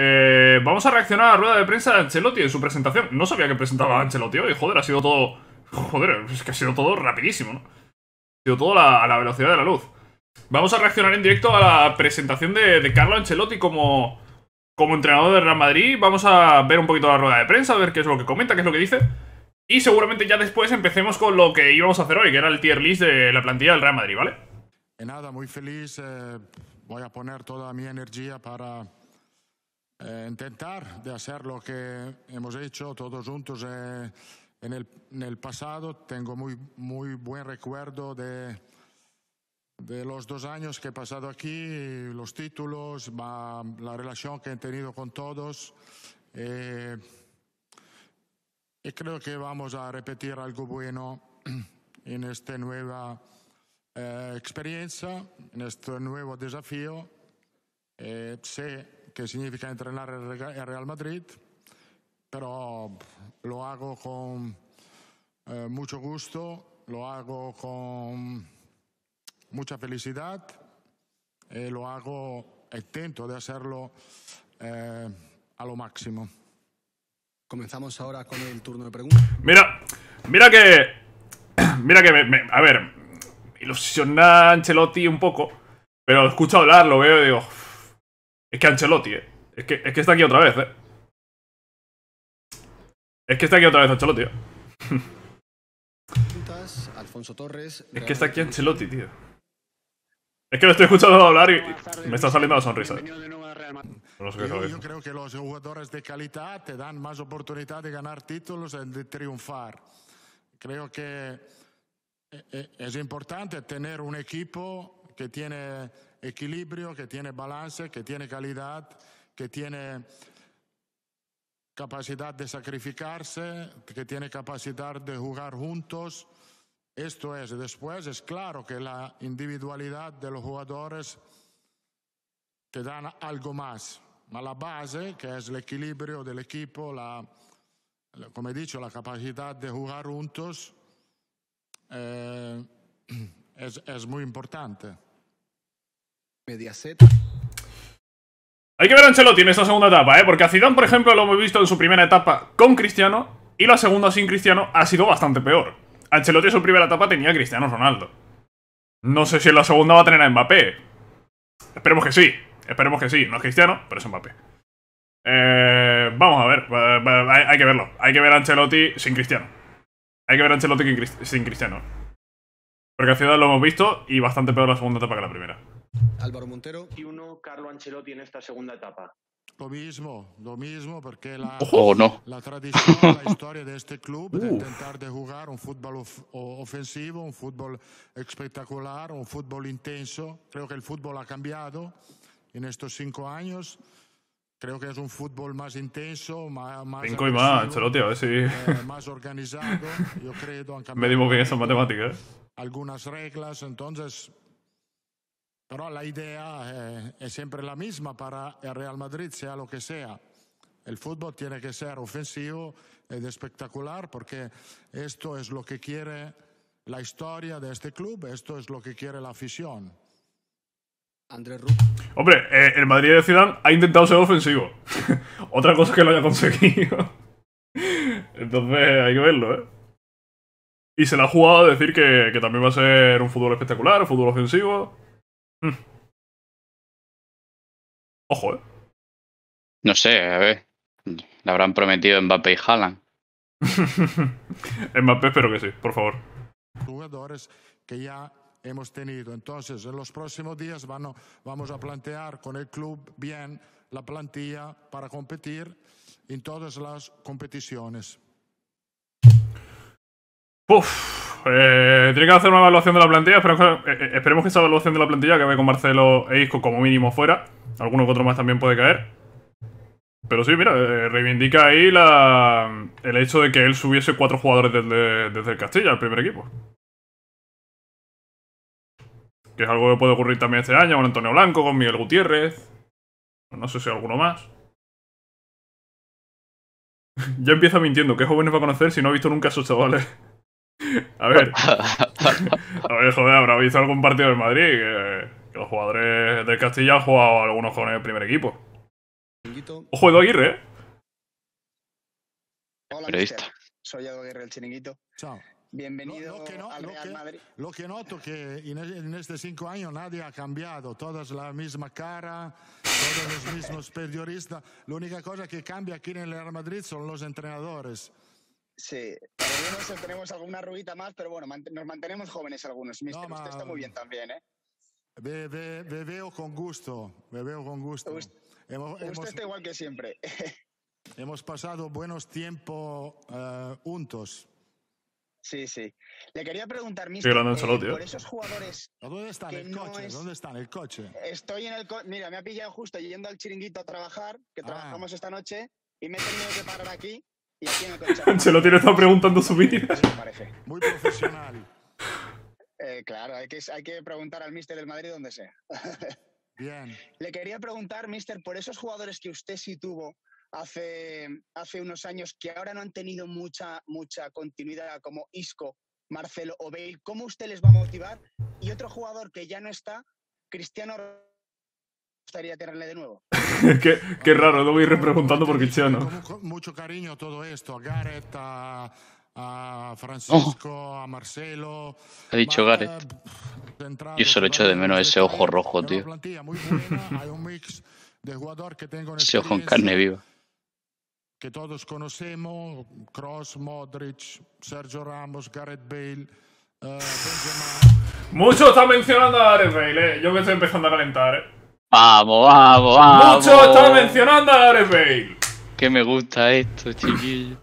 Eh, vamos a reaccionar a la rueda de prensa de Ancelotti en su presentación. No sabía que presentaba Ancelotti hoy, joder, ha sido todo... Joder, es que ha sido todo rapidísimo, ¿no? Ha sido todo a la velocidad de la luz. Vamos a reaccionar en directo a la presentación de, de Carlo Ancelotti como, como entrenador del Real Madrid. Vamos a ver un poquito la rueda de prensa, a ver qué es lo que comenta, qué es lo que dice. Y seguramente ya después empecemos con lo que íbamos a hacer hoy, que era el tier list de la plantilla del Real Madrid, ¿vale? De nada, muy feliz. Eh, voy a poner toda mi energía para eh, intentar de hacer lo que hemos hecho todos juntos eh, en, el, pasado. Tengo muy, muy buen recuerdo de, de los dos años que he pasado aquí, los títulos, la, relación que he tenido con todos. Eh, y creo que vamos a repetir algo bueno en esta nueva experiencia, en este nuevo desafío. sé que significa entrenar el Real Madrid, pero lo hago con eh, mucho gusto, lo hago con mucha felicidad, eh, lo hago, intento de hacerlo eh, a lo máximo. Comenzamos ahora con el turno de preguntas. Mira, mira que. Mira que a ver, ilusiona Ancelotti un poco, pero escucho hablar, lo veo y digo, es que Ancelotti, eh. Es que, es que está aquí otra vez, eh. Es que está aquí otra vez Ancelotti, eh. es que está aquí Ancelotti, tío. Es que lo estoy escuchando hablar y me está saliendo la sonrisa. Eh. yo, yo, creo que los jugadores de calidad te dan más oportunidad de ganar títulos y de triunfar. Creo que es importante tener un equipo que tiene equilibrio, que tiene balance, que tiene calidad, que tiene capacidad de sacrificarse, que tiene capacidad de jugar juntos. Esto es, después es claro que la individualidad de los jugadores te dan algo más, pero la base, que es el equilibrio del equipo, la, como he dicho, la capacidad de jugar juntos, eh, es muy importante. Mediaset. Hay que ver a Ancelotti en esta segunda etapa, ¿eh? Porque a Zidane, por ejemplo, lo hemos visto en su primera etapa con Cristiano y la segunda sin Cristiano ha sido bastante peor. Ancelotti en su primera etapa tenía Cristiano Ronaldo. No sé si en la segunda va a tener a Mbappé. Esperemos que sí. Esperemos que sí. No es Cristiano, pero es Mbappé. Eh, vamos a ver. Hay que verlo. Hay que ver a Ancelotti sin Cristiano. Hay que ver a Ancelotti sin Cristiano. Porque a Ciudad lo hemos visto y bastante peor la segunda etapa que la primera. Álvaro Montero. Y uno, Carlo Ancelotti en esta segunda etapa. Lo mismo, lo mismo, porque la, la tradición, la historia de este club, de intentar de jugar un fútbol ofensivo, un fútbol espectacular, un fútbol intenso. Creo que el fútbol ha cambiado en estos cinco años. Creo que es un fútbol más intenso, más... más cinco y más, Ancelotti, a ver si... Eh, más organizado, yo creo. Me digo bien esas matemáticas.… Algunas reglas, entonces pero la idea eh, es siempre la misma para el Real Madrid, sea lo que sea. El fútbol tiene que ser ofensivo y espectacular porque esto es lo que quiere la historia de este club, esto es lo que quiere la afición. Andrés Hombre, eh, el Madrid de Ciudad ha intentado ser ofensivo. Otra cosa que lo haya conseguido. Entonces hay que verlo, ¿eh? Y se la ha jugado a decir que, que también va a ser un fútbol espectacular, fútbol ofensivo. Mm. Ojo, ¿eh? No sé, a ver. Le habrán prometido Mbappé y Haaland. Mbappé pero que sí, por favor. Jugadores que ya hemos tenido. Entonces, en los próximos días vamos a plantear con el club bien la plantilla para competir en todas las competiciones. Uf. Eh, tiene que hacer una evaluación de la plantilla. Esperemos que, eh, eh, esa evaluación de la plantilla que ve con Marcelo e Isco como mínimo fuera. Alguno que otro más también puede caer. Pero sí, mira, reivindica ahí el hecho de que él subiese cuatro jugadores desde, el Castilla al primer equipo. Que es algo que puede ocurrir también este año con Antonio Blanco, con Miguel Gutiérrez. No sé si alguno más. ya empieza mintiendo. ¿Qué jóvenes va a conocer si no ha visto nunca a esos chavales? A ver. A joder, habrá visto algún partido del Madrid. Que, los jugadores del Castilla han jugado algunos con el primer equipo. Ojo, Edu Aguirre, ¿eh? Hola, periodista. Soy Edu Aguirre, el chiringuito. Chao. Bienvenido al Real Madrid. Lo que noto que en, e-, en estos cinco años nadie ha cambiado. Todas la misma cara, todos los mismos periodistas. La única cosa que cambia aquí en el Real Madrid son los entrenadores. Sí, algunos tenemos alguna ruguita más, pero bueno, nos mantenemos jóvenes algunos. Mister, usted está muy bien también, ¿eh? veo con gusto, me veo con gusto. usted está igual que siempre. hemos pasado buenos tiempos eh, juntos. Sí, sí. Le quería preguntar, mister, eh, por esos jugadores... ¿Dónde están? El coche, El coche. Estoy en el coche. Mira, me ha pillado justo yendo al chiringuito a trabajar, que ah. trabajamos esta noche, y me he tenido que parar aquí Se lo tiene estado preguntando su vida. Muy profesional. Eh, claro, hay que, hay que preguntar al mister del Madrid donde sea. Bien. Le quería preguntar, mister, por esos jugadores que usted sí tuvo hace, hace unos años que ahora no han tenido mucha, mucha continuidad, como Isco, Marcelo o Bale, ¿cómo usted les va a motivar? Y otro jugador que ya no está, Cristiano Ronaldo de nuevo. qué, raro, lo voy a repreguntando porque Cristiano. no. mucho cariño todo esto, a Gareth, a, Francisco, a Marcelo. Ha dicho Gareth. Yo solo echo de menos ese ojo rojo, tío. ese ojo en carne viva. Que todos conocemos, Cross, Modric, Sergio Ramos, Gareth Bale. Eh, mucho está mencionando a Gareth Bale, eh. Yo me estoy empezando a calentar, eh. Vamos, vamos, vamos. Mucho está mencionando a Gareth Bale. Que me gusta esto, chiquillo.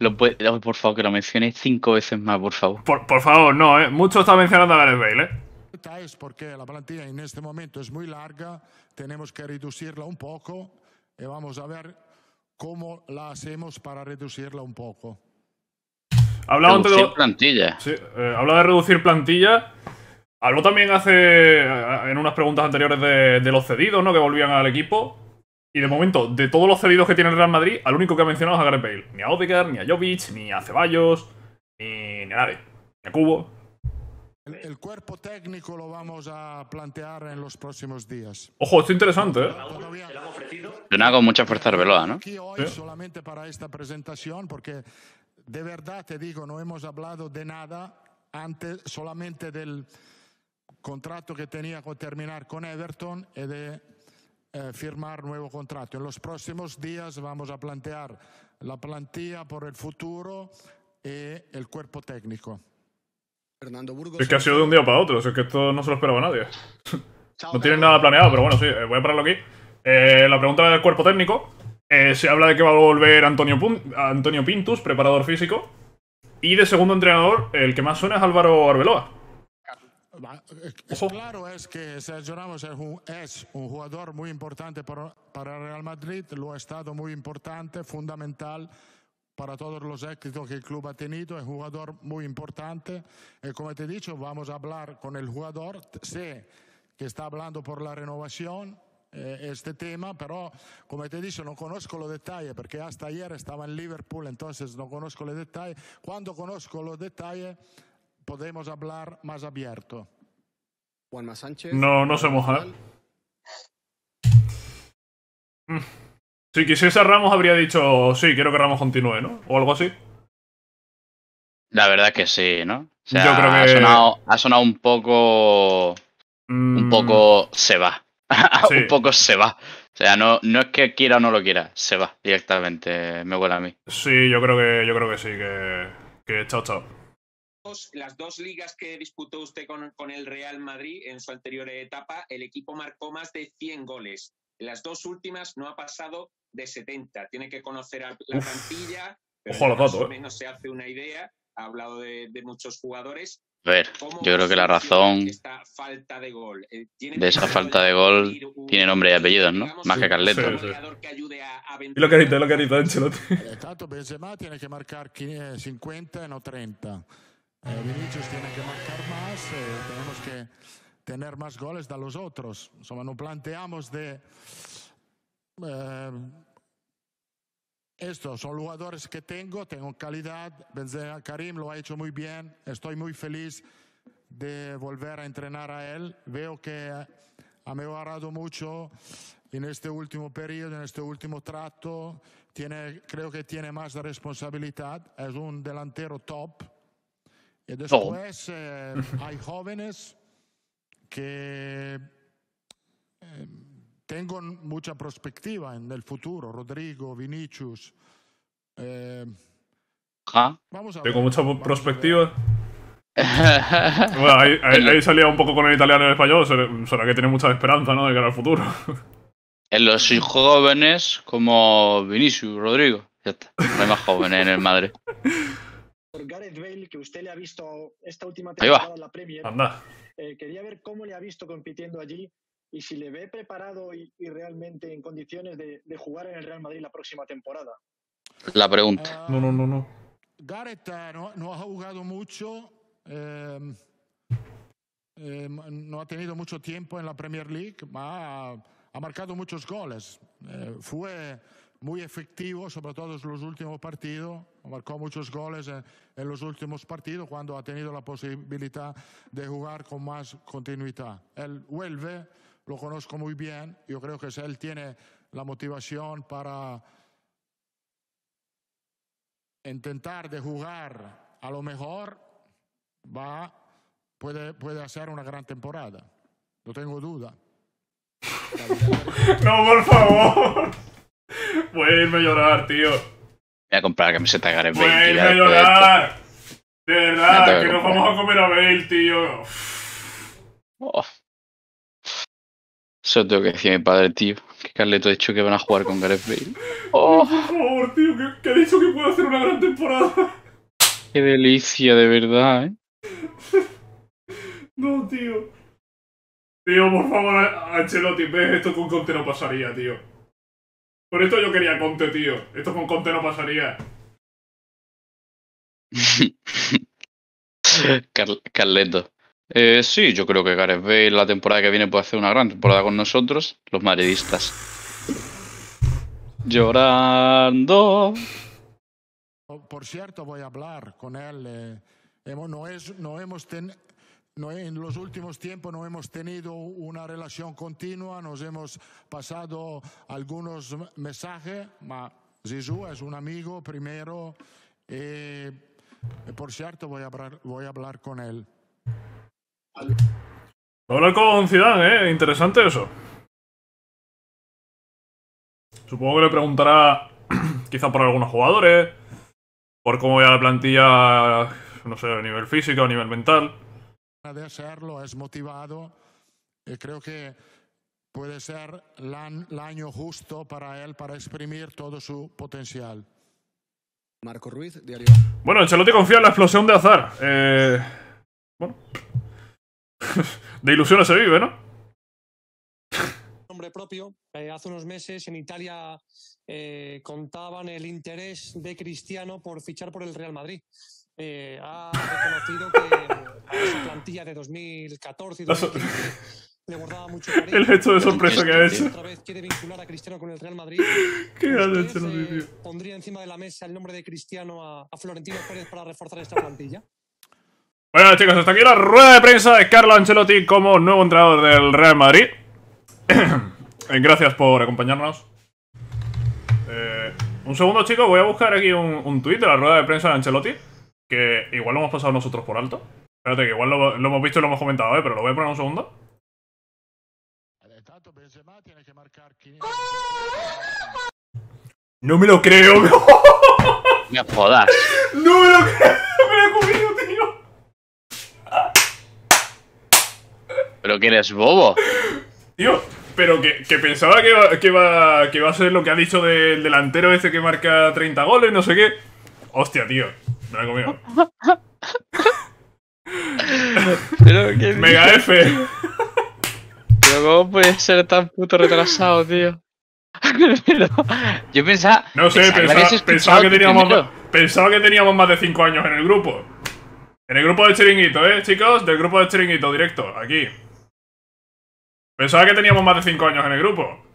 Lo por favor, que lo menciones cinco veces más, por favor. Por, favor, no, eh. Mucho está mencionando a Gareth Bale, eh. Es porque la plantilla en este momento es muy larga, tenemos que reducirla un poco y eh, vamos a ver cómo la hacemos para reducirla un poco. Hablaba reducir de... plantilla. Sí, eh, habla de reducir plantilla Habló también hace. Eh, en unas preguntas anteriores de, los cedidos, ¿no? Que volvían al equipo. Y de momento, de todos los cedidos que tiene el Real Madrid, al único que ha mencionado es a Gareth Bale. Ni a Odegaard, ni a Jovic, ni a Ceballos, ni, a nadie. Ni a Cubo. El, cuerpo técnico lo vamos a plantear en los próximos días. Ojo, esto es interesante, ¿eh? nada con mucha fuerza Arbeloa, ¿no? Aquí hoy solamente para esta presentación, porque de verdad te digo, no hemos hablado de nada antes, solamente del contrato que tenía que terminar con Everton y de eh, firmar nuevo contrato. En los próximos días vamos a plantear la plantilla por el futuro y el cuerpo técnico. Es que ha sido de un día para otro, es que esto no se lo esperaba nadie. no tienen nada planeado, pero bueno, sí, eh, voy a pararlo aquí. Eh, la pregunta del cuerpo técnico. se habla de que va a volver Antonio, Antonio Pintus, preparador físico. Y de segundo entrenador, el que más suena es Álvaro Arbeloa. Claro es que Sergio Ramos es un, jugador muy importante para, Real Madrid, lo ha estado muy importante, fundamental para todos los éxitos que el club ha tenido, es un jugador muy importante. Y eh, como te he dicho, vamos a hablar con el jugador, sé que está hablando por la renovación, eh, este tema, pero como te he dicho, no conozco los detalles porque hasta ayer estaba en Liverpool, entonces no conozco los detalles. Cuando conozco los detalles podemos hablar más abierto. Juanma Sánchez. No, no se moja. Mm. Si quisiese Ramos habría dicho, sí, quiero que Ramos continúe, ¿no? O algo así. La verdad que sí, ¿no? Yo creo que... ha, sonado, un poco... Mm. Un poco se va. un poco se va. O sea, no, no es que quiera o no lo quiera, se va directamente, me huele a mí. Sí, yo creo que, yo creo que sí, que, que chao, chao las dos ligas que disputó usted con, el Real Madrid en su anterior etapa, el equipo marcó más de 100 goles. En las dos últimas no ha pasado de 70. Tiene que conocer a la plantilla. ojo más ¿eh? menos se hace una idea. Ha hablado de, muchos jugadores. A ver, yo creo que la razón falta de, gol? Eh, esa falta de gol tiene nombre y apellidos, ¿no? Más que Carleto. y lo que ha dicho, lo que ha dicho Ancelotti. tanto Benzema tiene que marcar 50, no 30. Eh, Vinicius tiene que marcar más, eh, tenemos que tener más goles de los otros. O no planteamos de... Eh, esto, son jugadores que tengo, tengo calidad. Benzema Karim lo ha hecho muy bien, estoy muy feliz de volver a entrenar a él. Veo que ha mejorado mucho en este último periodo, en este último trato. Tiene, creo que tiene más responsabilidad. Es un delantero top después eh, hay jóvenes que eh, Tengo mucha perspectiva en el futuro. Rodrigo, Vinicius. Tengo mucha perspectiva. bueno, ahí, salía un poco con el italiano y el español, será que tiene mucha esperanza, ¿no? De cara al futuro. en los jóvenes como Vinicius, Rodrigo, ya está. No hay más jóvenes en el Madrid. por Gareth Bale, que usted le ha visto esta última temporada en la Premier. Eh, quería ver cómo le ha visto compitiendo allí y si le ve preparado y, realmente en condiciones de, jugar en el Real Madrid la próxima temporada. La pregunta. Ah, no, no, no, no. Gareth eh, no, ha jugado mucho. Em, em, no ha tenido mucho tiempo en la Premier League, ha, ha marcado muchos goles. Eh, fue muy efectivo, sobre todo en los últimos partidos. Marcó muchos goles en, los últimos partidos cuando ha tenido la posibilidad de jugar con más continuidad. Él vuelve, lo conozco muy bien. Yo creo que él tiene la motivación para intentar de jugar a lo mejor va puede, puede hacer una gran temporada. No tengo duda. no, por favor. Voy a irme a llorar, tío. Voy a comprar la camiseta de Gareth Bale. Voy irme a llorar. De, verdad, que, nos vamos a comer a Bale, tío. Oh. Eso tengo que decir a mi padre, tío. Que Carleto ha dicho que van a jugar con Gareth Bale. Oh. Por favor, tío, que, ha dicho que puede hacer una gran temporada. Qué delicia, de verdad, ¿eh? No, tío. Tío, por favor, Ancelotti, ves esto con Conte no pasaría, tío. Por esto yo quería Conte, tío. Esto con Conte no pasaría. Eh, sí, yo creo que Gareth Bale la temporada que viene puede hacer una gran temporada con nosotros, los madridistas. Llorando. Oh, por cierto, voy a hablar con él. Eh. no, no hemos tenido en los últimos tiempos no hemos tenido una relación continua, nos hemos pasado algunos mensajes, pero Zizou es un amigo primero eh, por cierto voy a hablar, voy a hablar con él. Hablar con Zidane, ¿eh? Interesante eso. Supongo que le preguntará quizá por algunos jugadores, por cómo vea la plantilla, no sé, a nivel físico, a nivel mental de hacerlo, es motivado. Y eh, creo que puede ser el año justo para él para exprimir todo su potencial. Marco Ruiz, diario. Bueno, te confía en la explosión de azar. Eh, bueno. de ilusiones se vive, ¿no? Nombre propio. Eh, hace unos meses en Italia contaban el interés de Cristiano por fichar por el Real Madrid. Eh, ha reconocido que su plantilla de 2014 y 2015 le guardaba mucho cariño. El hecho de sorpresa que ha hecho. vincular a Cristiano con el Real Madrid. Qué este eh, ¿Pondría encima de la mesa el nombre de Cristiano a, Florentino Pérez para reforzar esta plantilla? Bueno chicos, hasta aquí la rueda de prensa de Carlo Ancelotti como nuevo entrenador del Real Madrid. Eh, gracias por acompañarnos. un segundo chicos, voy a buscar aquí un, un tuit de la rueda de prensa de Ancelotti que igual lo hemos pasado nosotros por alto. Espérate, que igual lo, hemos visto y lo hemos comentado, ¿eh? pero lo voy a poner un segundo. No me lo creo, bro. Me No me lo creo, me lo he comido, tío. Pero que eres bobo. Tío, pero que, pensaba que va que, que a ser lo que ha dicho del delantero ese que marca 30 goles, no sé qué. Hostia, tío. Mega F. Pero cómo puede ser tan puto retrasado, tío. yo pensaba. que teníamos pensaba que teníamos más de 5 años en el grupo. En el grupo de chiringuito, ¿eh, chicos? Del grupo de chiringuito, directo, aquí. Pensaba que teníamos más de 5 años en el grupo.